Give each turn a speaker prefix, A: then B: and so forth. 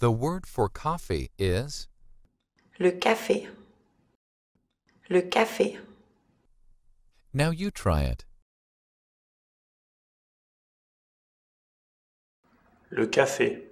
A: The word for coffee is
B: Le café.
C: Le café.
D: Now you try it.
C: Le café.